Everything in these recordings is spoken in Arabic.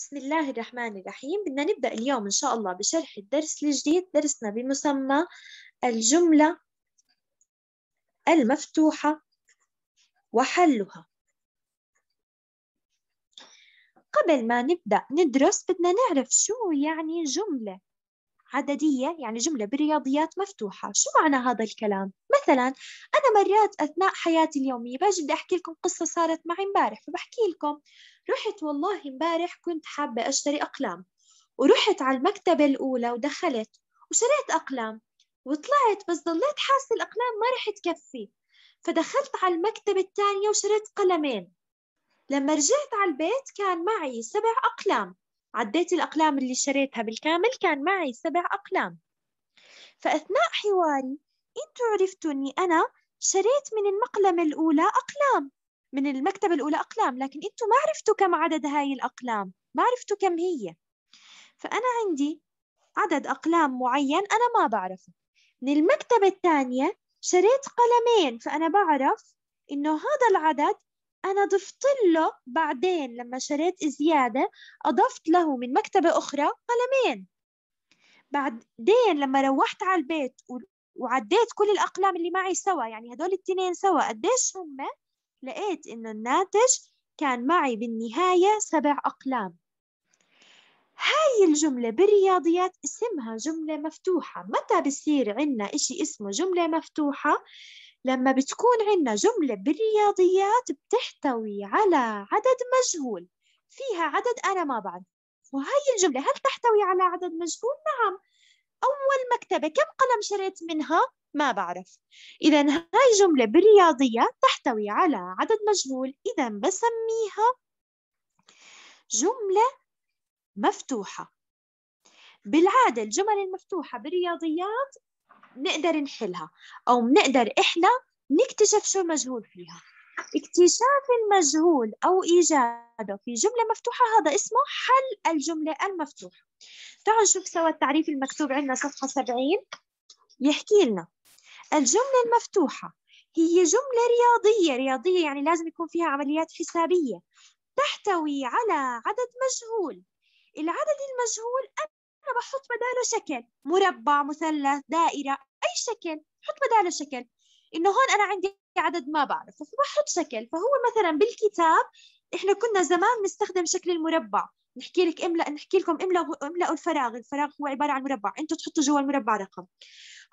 بسم الله الرحمن الرحيم بدنا نبدأ اليوم إن شاء الله بشرح الدرس الجديد درسنا بمسمى الجملة المفتوحة وحلها قبل ما نبدأ ندرس بدنا نعرف شو يعني جملة عددية يعني جملة بالرياضيات مفتوحة شو معنى هذا الكلام؟ مثلا أنا مرات أثناء حياتي اليومية باجي بدي أحكي لكم قصة صارت معي مبارح فبحكي لكم رحت والله مبارح كنت حابة أشتري أقلام ورحت على المكتبة الأولى ودخلت وشريت أقلام وطلعت بس ضليت حاسة الأقلام ما رح تكفي فدخلت على المكتبة الثانية وشريت قلمين لما رجعت على البيت كان معي سبع أقلام عديت الأقلام اللي شريتها بالكامل كان معي سبع أقلام فأثناء حواري أنتوا عرفتوا أني أنا شريت من المقلمة الأولى أقلام من المكتبة الأولى أقلام لكن أنتوا ما عرفتوا كم عدد هاي الأقلام ما عرفتوا كم هي فأنا عندي عدد أقلام معين أنا ما بعرفه من المكتبة الثانية شريت قلمين فأنا بعرف إنه هذا العدد أنا ضفت له بعدين لما شريت زيادة أضفت له من مكتبة أخرى قلمين بعدين لما روحت على البيت وعديت كل الأقلام اللي معي سوا يعني هدول التنين سوا قديش هم لقيت إنه الناتج كان معي بالنهاية سبع أقلام هاي الجملة بالرياضيات اسمها جملة مفتوحة متى بصير عنا إشي اسمه جملة مفتوحة لما بتكون عندنا جملة بالرياضيات بتحتوي على عدد مجهول فيها عدد أنا ما بعرف وهي الجملة هل تحتوي على عدد مجهول؟ نعم أول مكتبة كم قلم شريت منها؟ ما بعرف إذا هاي جملة بالرياضيات تحتوي على عدد مجهول إذا بسميها جملة مفتوحة بالعادة الجمل المفتوحة بالرياضيات بنقدر نحلها أو بنقدر إحنا نكتشف شو المجهول فيها اكتشاف المجهول أو إيجاده في جملة مفتوحة هذا اسمه حل الجملة المفتوحة تعالوا نشوف سوا التعريف المكتوب عندنا صفحة 70 يحكي لنا الجملة المفتوحة هي جملة رياضية رياضية يعني لازم يكون فيها عمليات حسابية تحتوي على عدد مجهول العدد المجهول أنا بحط بداله شكل مربع مثلث دائرة أي شكل حط بداله شكل إنه هون أنا عندي عدد ما بعرفه فبحط شكل فهو مثلا بالكتاب إحنا كنا زمان نستخدم شكل المربع نحكي لك املا نحكي لكم املا املأوا الفراغ الفراغ هو عباره عن مربع انتم تحطوا جوا المربع رقم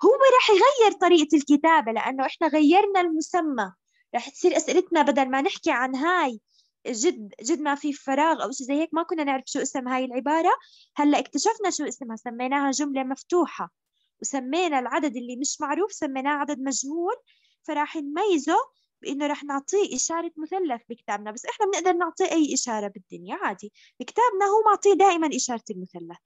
هو راح يغير طريقه الكتابه لانه احنا غيرنا المسمى راح تصير اسئلتنا بدل ما نحكي عن هاي جد جد ما في فراغ او شيء زي هيك ما كنا نعرف شو اسم هاي العباره هلا اكتشفنا شو اسمها سميناها جمله مفتوحه وسمينا العدد اللي مش معروف سميناه عدد مجهول فراح نميزه بانه رح نعطيه اشاره مثلث بكتابنا بس احنا بنقدر نعطيه اي اشاره بالدنيا عادي بكتابنا هو معطيه دائما اشاره المثلث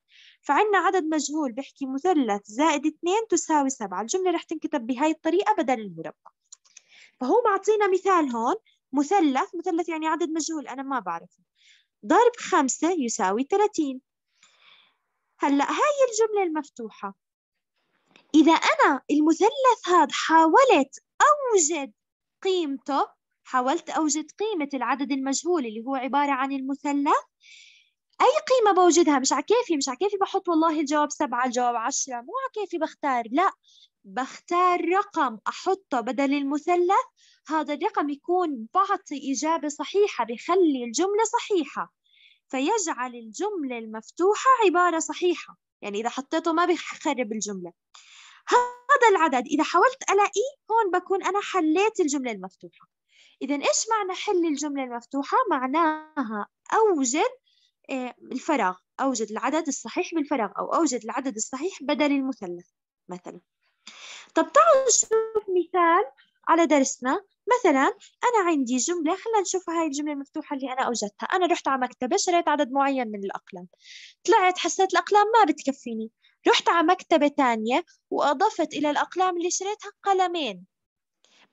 فعندنا عدد مجهول بحكي مثلث زائد 2 تساوي 7 الجمله رح تنكتب بهاي الطريقه بدل المربع فهو معطينا مثال هون مثلث مثلث يعني عدد مجهول أنا ما بعرفه ضرب خمسة يساوي 30 هلأ هاي الجملة المفتوحة إذا أنا المثلث هذا حاولت أوجد قيمته حاولت أوجد قيمة العدد المجهول اللي هو عبارة عن المثلث أي قيمة بوجدها مش على كيفي مش على كيفي بحط والله الجواب سبعة الجواب عشرة مو على كيفي بختار لا بختار رقم أحطه بدل المثلث هذا الرقم يكون بعطي إجابة صحيحة بخلي الجملة صحيحة فيجعل الجملة المفتوحة عبارة صحيحة يعني إذا حطيته ما بيخرب الجملة هذا العدد إذا حاولت ألاقيه هون بكون أنا حليت الجملة المفتوحة إذا إيش معنى حل الجملة المفتوحة؟ معناها أوجد آه، الفراغ أوجد العدد الصحيح بالفراغ أو أوجد العدد الصحيح بدل المثلث مثلا طب تعالوا نشوف مثال على درسنا مثلا انا عندي جمله خلينا نشوف هاي الجمله المفتوحه اللي انا اوجدتها انا رحت على مكتبه شريت عدد معين من الاقلام طلعت حسيت الاقلام ما بتكفيني رحت على مكتبه ثانيه واضفت الى الاقلام اللي شريتها قلمين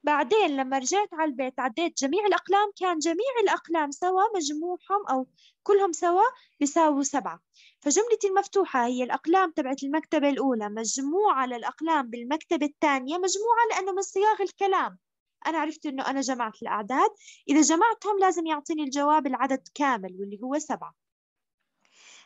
بعدين لما رجعت على البيت عديت جميع الأقلام كان جميع الأقلام سوا مجموعهم أو كلهم سوا بيساووا سبعة فجملتي المفتوحة هي الأقلام تبعت المكتبة الأولى مجموعة للأقلام بالمكتبة الثانية مجموعة لأنه من صياغ الكلام أنا عرفت إنه أنا جمعت الأعداد إذا جمعتهم لازم يعطيني الجواب العدد كامل واللي هو سبعة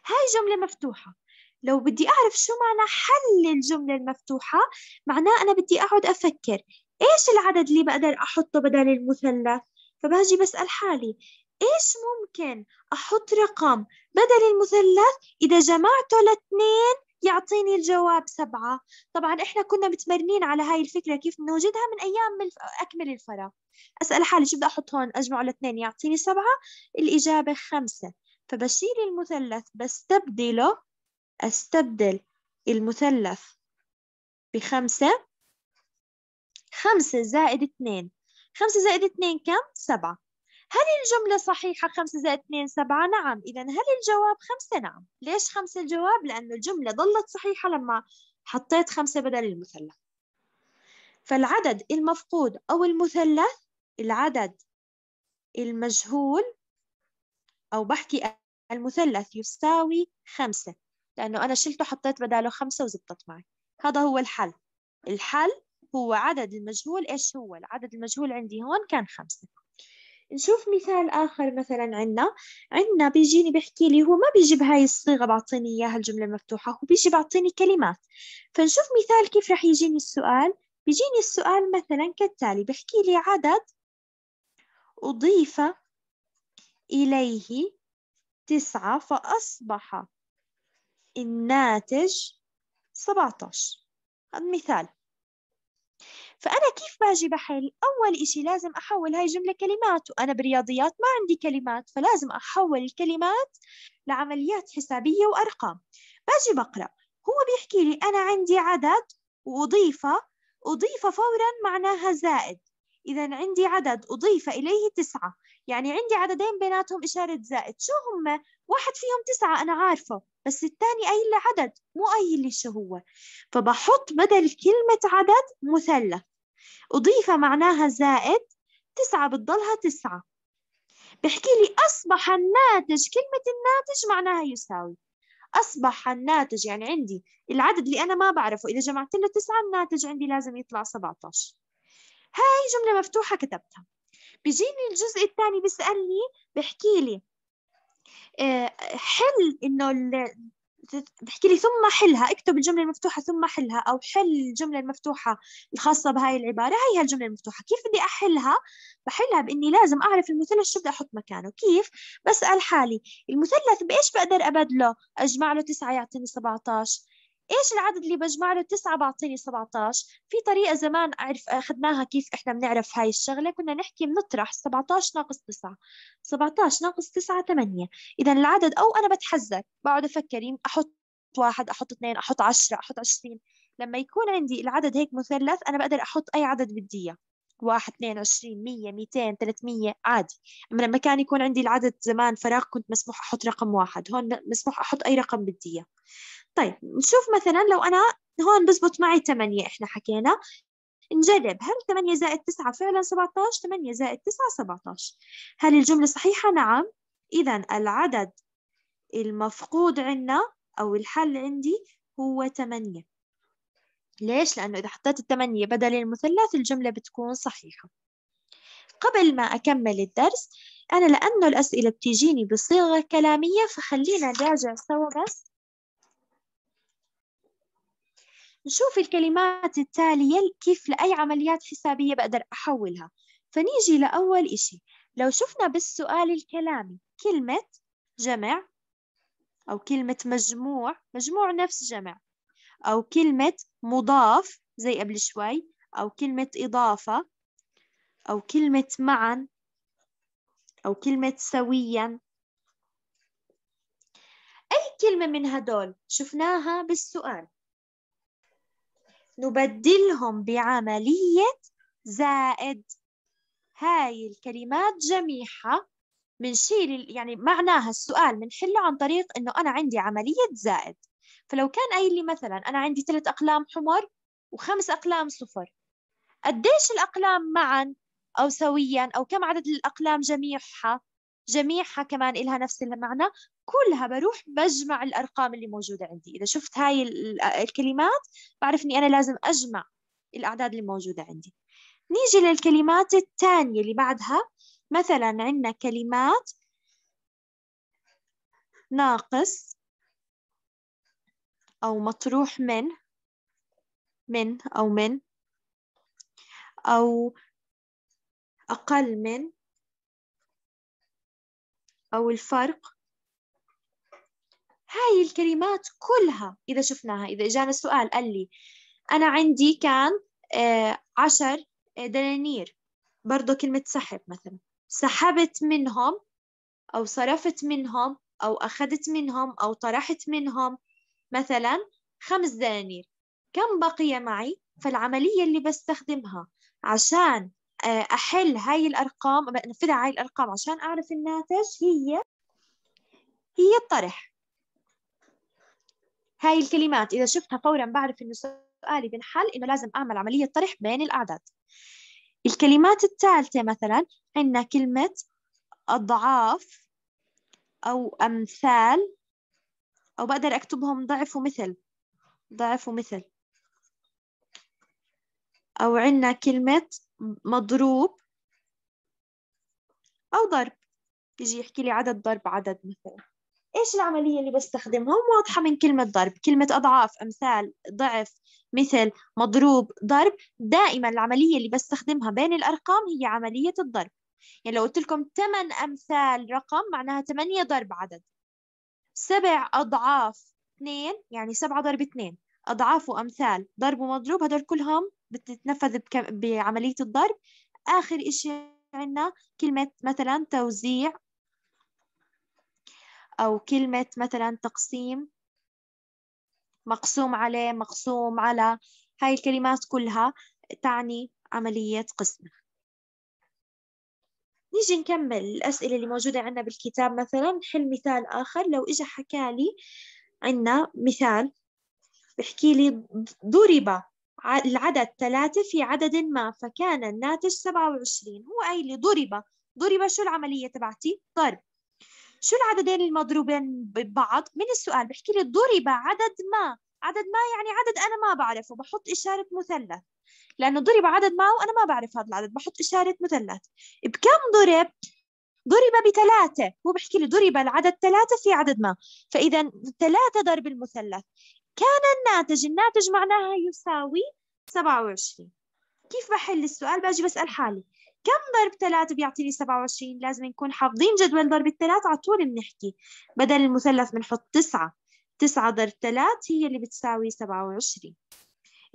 هاي جملة مفتوحة لو بدي أعرف شو معنى حل الجملة المفتوحة معناه أنا بدي أقعد أفكر إيش العدد اللي بقدر أحطه بدل المثلث فباجي بسأل حالي إيش ممكن أحط رقم بدل المثلث إذا جمعته لاتنين يعطيني الجواب سبعة طبعا إحنا كنا متمرنين على هاي الفكرة كيف نوجدها من أيام أكمل الفراغ أسأل حالي شو بدي أحط هون أجمعه لاثنين يعطيني سبعة الإجابة خمسة فبشيل المثلث بستبدله أستبدل المثلث بخمسة خمسة زائد اثنين خمسة زائد اثنين كم؟ سبعة هل الجملة صحيحة خمسة زائد اثنين سبعة؟ نعم إذا هل الجواب خمسة؟ نعم ليش خمسة الجواب لأن الجملة ظلت صحيحة لما حطيت خمسة بدل المثلث فالعدد المفقود أو المثلث العدد المجهول أو بحكي المثلث يساوي خمسة لأنه أنا شلته حطيت بداله خمسة وزبطت معي هذا هو الحل الحل هو عدد المجهول إيش هو العدد المجهول عندي هون كان خمسة نشوف مثال آخر مثلا عندنا عندنا بيجيني بيحكي لي هو ما بيجي بهاي الصيغة بعطيني إياها الجملة المفتوحة هو بيجي بعطيني كلمات فنشوف مثال كيف رح يجيني السؤال بيجيني السؤال مثلا كالتالي بيحكي لي عدد أضيف إليه تسعة فأصبح الناتج 17 هذا مثال فأنا كيف باجي بحل؟ أول إشي لازم أحول هاي الجملة كلمات وأنا برياضيات ما عندي كلمات فلازم أحول الكلمات لعمليات حسابية وأرقام باجي بقرأ هو بيحكي لي أنا عندي عدد وأضيفه أضيفه فورا معناها زائد إذا عندي عدد أضيف إليه تسعة يعني عندي عددين بيناتهم إشارة زائد شو هم؟ واحد فيهم تسعة أنا عارفة بس الثاني قايل لي عدد مو قايل لي شو هو فبحط بدل كلمة عدد مثلث أضيف معناها زائد تسعة بتضلها تسعة بحكي لي أصبح الناتج كلمة الناتج معناها يساوي أصبح الناتج يعني عندي العدد اللي أنا ما بعرفه إذا جمعت له تسعة الناتج عندي لازم يطلع 17 هاي جملة مفتوحة كتبتها بيجيني الجزء الثاني بيسألني بحكي لي آه، حل إنه بحكي لي ثم حلها اكتب الجملة المفتوحة ثم حلها أو حل الجملة المفتوحة الخاصة بهاي العبارة هي الجملة المفتوحة كيف بدي أحلها بحلها بإني لازم أعرف المثلث شو بدي أحط مكانه كيف بسأل حالي المثلث بإيش بقدر أبدله أجمع له تسعة يعطيني 17 ايش العدد اللي بجمع له 9 بعطيني 17 في طريقه زمان اعرف اخذناها كيف احنا بنعرف هاي الشغله كنا نحكي بنطرح 17 ناقص 9 17 ناقص 9 8 اذا العدد او انا بتحزك بقعد افكر احط واحد احط اثنين احط 10 احط 20 لما يكون عندي العدد هيك مثلث انا بقدر احط اي عدد بدي اياه واحد اثنين عشرين 100 200 300 عادي أما لما كان يكون عندي العدد زمان فراغ كنت مسموح أحط رقم واحد هون مسموح أحط أي رقم بدي إياه طيب نشوف مثلا لو أنا هون بزبط معي 8 إحنا حكينا نجرب هل 8 زائد 9 فعلا 17 8 زائد 9 17 هل الجملة صحيحة نعم إذا العدد المفقود عندنا أو الحل عندي هو 8 ليش؟ لأنه إذا حطيت 8 بدل المثلث الجملة بتكون صحيحة قبل ما أكمل الدرس أنا لأنه الأسئلة بتجيني بصيغة كلامية فخلينا نراجع سوا بس نشوف الكلمات التالية كيف لأي عمليات حسابية بقدر أحولها فنيجي لأول إشي لو شفنا بالسؤال الكلامي كلمة جمع أو كلمة مجموع مجموع نفس جمع أو كلمة مضاف زي قبل شوي أو كلمة إضافة أو كلمة معا أو كلمة سويا أي كلمة من هدول شفناها بالسؤال نبدلهم بعملية زائد هاي الكلمات جميحة بنشيل يعني معناها السؤال بنحله عن طريق انه انا عندي عملية زائد فلو كان قايل لي مثلا انا عندي ثلاث اقلام حمر وخمس اقلام صفر قديش الاقلام معا او سويا او كم عدد الاقلام جميعها جميعها كمان إلها نفس المعنى كلها بروح بجمع الارقام اللي موجوده عندي اذا شفت هاي الكلمات بعرف اني انا لازم اجمع الاعداد اللي موجوده عندي نيجي للكلمات الثانيه اللي بعدها مثلا عندنا كلمات ناقص او مطروح من من او من او اقل من او الفرق هاي الكلمات كلها إذا شفناها إذا إجانا السؤال قال لي أنا عندي كان آه، عشر آه، دنانير برضو كلمة سحب مثلا سحبت منهم أو صرفت منهم أو أخذت منهم أو طرحت منهم مثلا خمس دنانير كم بقي معي فالعملية اللي بستخدمها عشان آه، أحل هاي الأرقام بنفذها هاي الأرقام عشان أعرف الناتج هي هي الطرح هاي الكلمات إذا شفتها فورا بعرف إنه سؤالي بنحل إنه لازم أعمل عملية طرح بين الأعداد الكلمات الثالثة مثلا عندنا كلمة أضعاف أو أمثال أو بقدر أكتبهم ضعف ومثل ضعف ومثل أو عندنا كلمة مضروب أو ضرب يجي يحكي لي عدد ضرب عدد مثلا ايش العمليه اللي بستخدمها واضحه من كلمه ضرب كلمه اضعاف امثال ضعف مثل مضروب ضرب دائما العمليه اللي بستخدمها بين الارقام هي عمليه الضرب يعني لو قلت لكم 8 امثال رقم معناها 8 ضرب عدد 7 اضعاف 2 يعني 7 ضرب 2 اضعاف وامثال ضرب ومضروب هدول كلهم بتتنفذ بعمليه الضرب اخر شيء عندنا كلمة مثلا توزيع أو كلمة مثلا تقسيم مقسوم عليه مقسوم على هاي الكلمات كلها تعني عملية قسمة نيجي نكمل الأسئلة اللي موجودة عندنا بالكتاب مثلا نحل مثال آخر لو إجا حكالي عندنا مثال بحكي لي ضرب العدد ثلاثة في عدد ما فكان الناتج 27 هو قايل لي ضرب ضرب شو العملية تبعتي؟ ضرب شو العددين المضروبين ببعض من السؤال بحكي لي ضرب عدد ما عدد ما يعني عدد أنا ما بعرفه بحط إشارة مثلث لأنه ضرب عدد ما وأنا ما بعرف هذا العدد بحط إشارة مثلث بكم ضرب؟ ضرب بثلاثة هو بحكي لي ضرب العدد ثلاثة في عدد ما فإذا ثلاثة ضرب المثلث كان الناتج الناتج معناها يساوي 27 كيف بحل السؤال باجي بسأل حالي كم ضرب ثلاثة بيعطيني 27 لازم نكون حافظين جدول ضرب الثلاث على طول بنحكي بدل المثلث بنحط تسعة تسعة ضرب 3 هي اللي بتساوي 27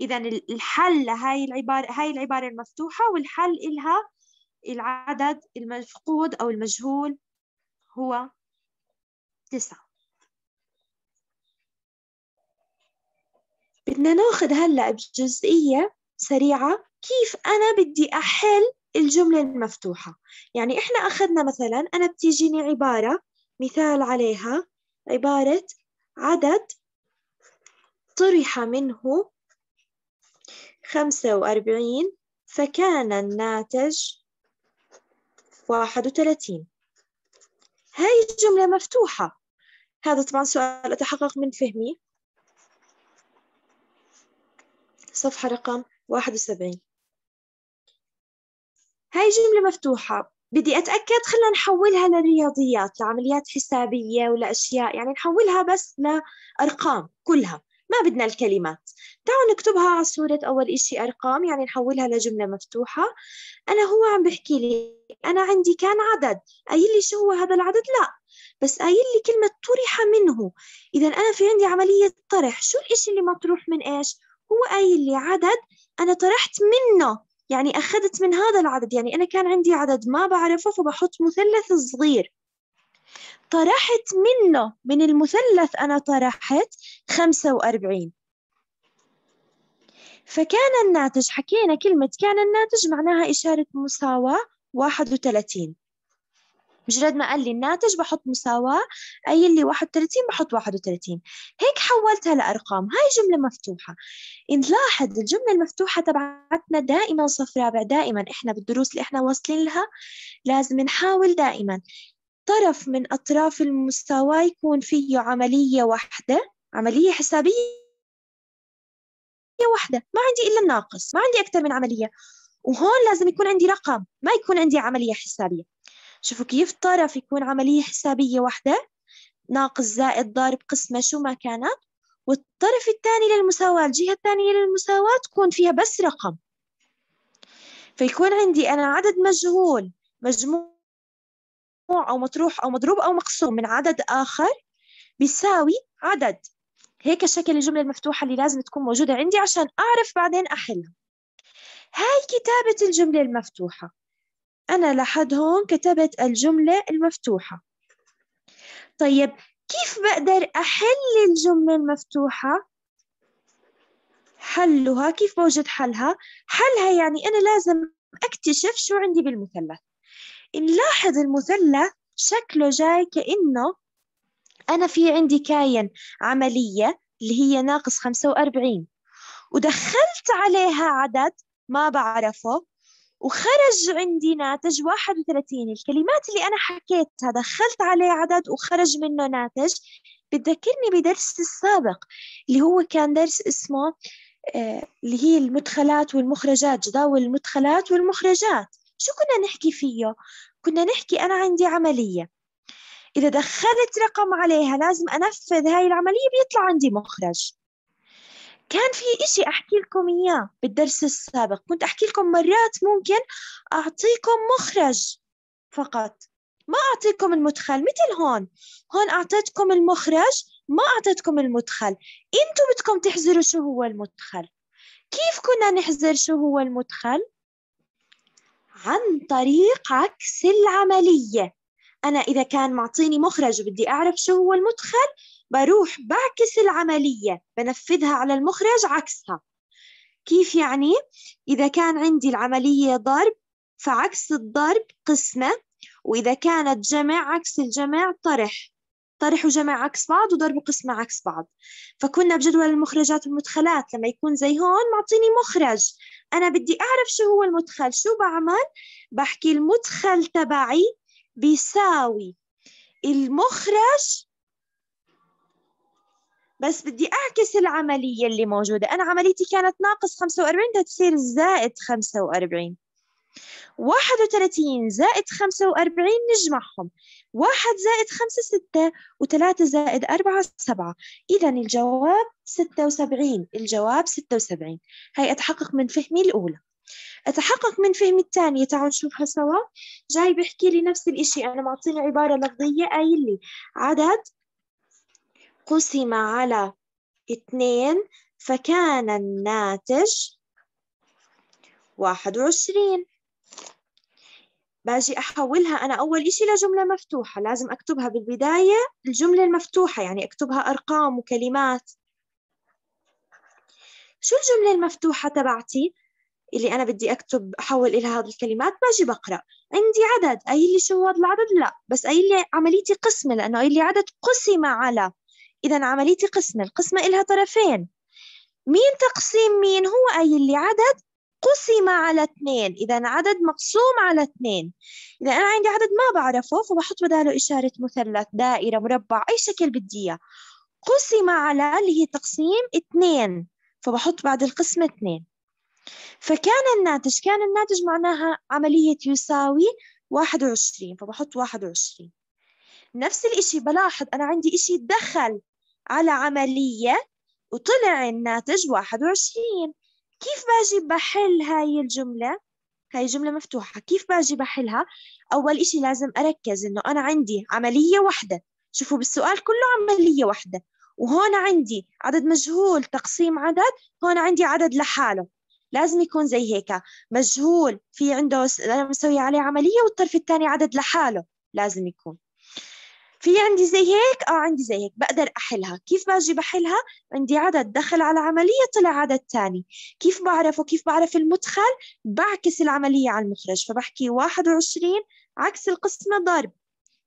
إذا الحل لهاي العبارة هاي العبارة المفتوحة والحل إلها العدد المفقود أو المجهول هو تسعة بدنا ناخذ هلأ بجزئية سريعة كيف أنا بدي أحل الجملة المفتوحة يعني إحنا أخذنا مثلا أنا بتيجيني عبارة مثال عليها عبارة عدد طرح منه خمسة وأربعين فكان الناتج واحد وثلاثين هاي الجملة مفتوحة هذا طبعا سؤال أتحقق من فهمي صفحة رقم واحد وسبعين هاي جملة مفتوحة بدي أتأكد خلينا نحولها للرياضيات لعمليات حسابية ولأشياء يعني نحولها بس لأرقام كلها ما بدنا الكلمات تعالوا نكتبها على صورة أول إشي أرقام يعني نحولها لجملة مفتوحة أنا هو عم بحكي لي أنا عندي كان عدد قايل لي شو هو هذا العدد لا بس قايل لي كلمة طرح منه إذا أنا في عندي عملية طرح شو الإشي اللي مطروح من إيش هو قايل لي عدد أنا طرحت منه يعني أخذت من هذا العدد يعني أنا كان عندي عدد ما بعرفه فبحط مثلث صغير طرحت منه من المثلث أنا طرحت 45 فكان الناتج حكينا كلمة كان الناتج معناها إشارة مساواة 31 مجرد ما قال لي الناتج بحط مساواة قايل لي 31 بحط 31 هيك حولتها لأرقام هاي جملة مفتوحة نلاحظ الجملة المفتوحة تبعتنا دائما صف رابع دائما إحنا بالدروس اللي إحنا واصلين لها لازم نحاول دائما طرف من أطراف المساواة يكون فيه عملية واحدة عملية حسابية واحدة ما عندي إلا الناقص ما عندي أكثر من عملية وهون لازم يكون عندي رقم ما يكون عندي عملية حسابية شوفوا كيف الطرف يكون عملية حسابية واحدة ناقص زائد ضارب قسمة شو ما كانت والطرف الثاني للمساواة الجهة الثانية للمساواة تكون فيها بس رقم فيكون عندي أنا عدد مجهول مجموع أو مطروح أو مضروب أو مقسوم من عدد آخر بيساوي عدد هيك شكل الجملة المفتوحة اللي لازم تكون موجودة عندي عشان أعرف بعدين أحلها هاي كتابة الجملة المفتوحة أنا لحد هون كتبت الجملة المفتوحة طيب كيف بقدر أحل الجملة المفتوحة؟ حلها كيف بوجد حلها؟ حلها يعني أنا لازم أكتشف شو عندي بالمثلث نلاحظ المثلث شكله جاي كأنه أنا في عندي كاين عملية اللي هي ناقص 45 ودخلت عليها عدد ما بعرفه وخرج عندي ناتج 31 الكلمات اللي أنا حكيتها دخلت عليه عدد وخرج منه ناتج بتذكرني بدرس السابق اللي هو كان درس اسمه آه، اللي هي المدخلات والمخرجات جداول المدخلات والمخرجات شو كنا نحكي فيه؟ كنا نحكي أنا عندي عملية إذا دخلت رقم عليها لازم أنفذ هاي العملية بيطلع عندي مخرج كان في إشي أحكي لكم إياه بالدرس السابق كنت أحكي لكم مرات ممكن أعطيكم مخرج فقط ما أعطيكم المدخل مثل هون هون أعطيتكم المخرج ما أعطيتكم المدخل أنتوا بدكم تحزروا شو هو المدخل كيف كنا نحزر شو هو المدخل؟ عن طريق عكس العملية أنا إذا كان معطيني مخرج وبدي أعرف شو هو المدخل بروح بعكس العملية بنفذها على المخرج عكسها كيف يعني؟ إذا كان عندي العملية ضرب فعكس الضرب قسمة وإذا كانت جمع عكس الجمع طرح طرح وجمع عكس بعض وضرب وقسمة عكس بعض فكنا بجدول المخرجات والمدخلات لما يكون زي هون معطيني مخرج أنا بدي أعرف شو هو المدخل شو بعمل بحكي المدخل تبعي بيساوي المخرج بس بدي اعكس العمليه اللي موجوده انا عمليتي كانت ناقص 45 تصير زائد 45 31 زائد 45 نجمعهم 1 زائد 5 6 و3 زائد 4 7 إذا الجواب 76 الجواب 76 هي أتحقق من فهمي الأولى أتحقق من فهمي الثانية تعالوا نشوفها سوا جاي بحكي لي نفس الشيء أنا معطيني عبارة لفظية قايل لي عدد قسم على اثنين فكان الناتج واحد وعشرين باجي أحولها أنا أول إشي لجملة مفتوحة لازم أكتبها بالبداية الجملة المفتوحة يعني أكتبها أرقام وكلمات شو الجملة المفتوحة تبعتي اللي أنا بدي أكتب أحول إلى هذه الكلمات باجي بقرأ عندي عدد أي لي شو هذا العدد لا بس أي لي عمليتي قسمة لأنه أي لي عدد قسم على إذا عمليتي قسمة القسمة إلها طرفين مين تقسيم مين هو أي اللي عدد قسم على اثنين إذا عدد مقسوم على اثنين إذا أنا عندي عدد ما بعرفه فبحط بداله إشارة مثلث دائرة مربع أي شكل بدي إياه قسم على اللي هي تقسيم اثنين فبحط بعد القسمة اثنين فكان الناتج كان الناتج معناها عملية يساوي واحد وعشرين فبحط واحد وعشرين نفس الإشي بلاحظ أنا عندي إشي دخل على عملية وطلع الناتج 21 كيف باجي بحل هاي الجملة؟ هاي جملة مفتوحة كيف باجي بحلها؟ أول إشي لازم أركز إنه أنا عندي عملية واحدة شوفوا بالسؤال كله عملية واحدة وهون عندي عدد مجهول تقسيم عدد هون عندي عدد لحاله لازم يكون زي هيك مجهول في عنده انا مسوي عليه عمليه والطرف الثاني عدد لحاله لازم يكون في عندي زي هيك اه عندي زي هيك بقدر احلها كيف باجي بحلها عندي عدد دخل على عمليه طلع عدد ثاني كيف بعرف وكيف بعرف المدخل بعكس العمليه على المخرج فبحكي 21 عكس القسمه ضرب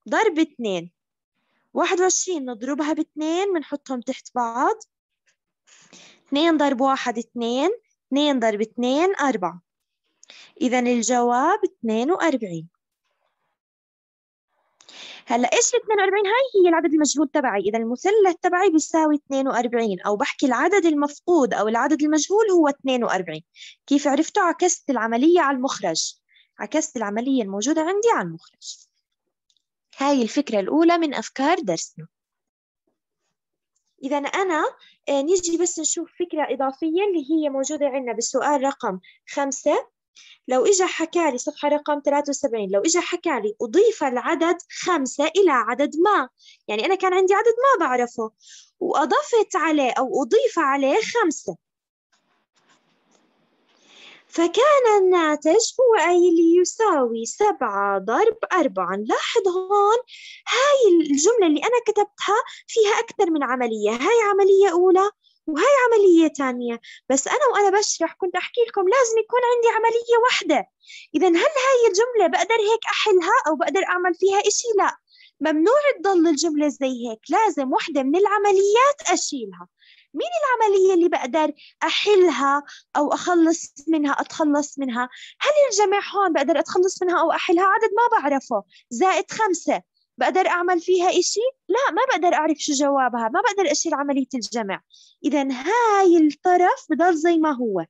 ضرب 2 21 نضربها ب2 بنحطهم تحت بعض 2 ضرب 1 2 2 ضرب 2 4 إذا الجواب 42 هلا ايش ال 42 هاي هي العدد المجهول تبعي اذا المثلث تبعي بيساوي 42 او بحكي العدد المفقود او العدد المجهول هو 42 كيف عرفته عكست العمليه على المخرج عكست العمليه الموجوده عندي على المخرج هاي الفكره الاولى من افكار درسنا إذا أنا آه، نيجي بس نشوف فكرة إضافية اللي هي موجودة عندنا بالسؤال رقم خمسة لو إجا حكى لي صفحة رقم 73 لو إجا حكى لي أضيف العدد خمسة إلى عدد ما يعني أنا كان عندي عدد ما بعرفه وأضفت عليه أو أضيف عليه خمسة فكان الناتج هو أي اللي يساوي سبعة ضرب أربعة لاحظ هون هاي الجملة اللي أنا كتبتها فيها أكثر من عملية هاي عملية أولى وهي عملية تانية بس أنا وأنا بشرح كنت أحكي لكم لازم يكون عندي عملية واحدة إذا هل هاي الجملة بقدر هيك أحلها أو بقدر أعمل فيها إشي لا ممنوع تضل الجملة زي هيك لازم واحدة من العمليات أشيلها مين العملية اللي بقدر أحلها أو أخلص منها أتخلص منها هل الجمع هون بقدر أتخلص منها أو أحلها عدد ما بعرفه زائد خمسة بقدر أعمل فيها إشي؟ لا ما بقدر أعرف شو جوابها ما بقدر أشيل عملية الجمع إذا هاي الطرف بضل زي ما هو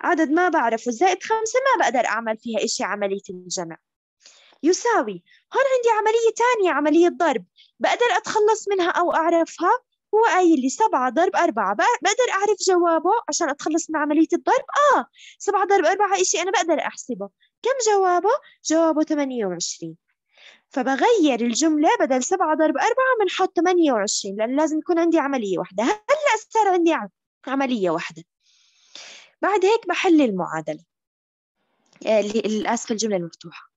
عدد ما بعرفه زائد خمسة ما بقدر أعمل فيها إشي عملية الجمع يساوي هون عندي عملية تانية عملية ضرب بقدر أتخلص منها أو أعرفها هو قايل لي سبعة ضرب أربعة بقدر أعرف جوابه عشان أتخلص من عملية الضرب آه سبعة ضرب أربعة إشي أنا بقدر أحسبه كم جوابه؟ جوابه 28 فبغير الجملة بدل سبعة ضرب أربعة بنحط 28 لأن لازم يكون عندي عملية واحدة هلأ صار عندي عملية واحدة بعد هيك بحل المعادلة اللي آه، آسف الجملة المفتوحة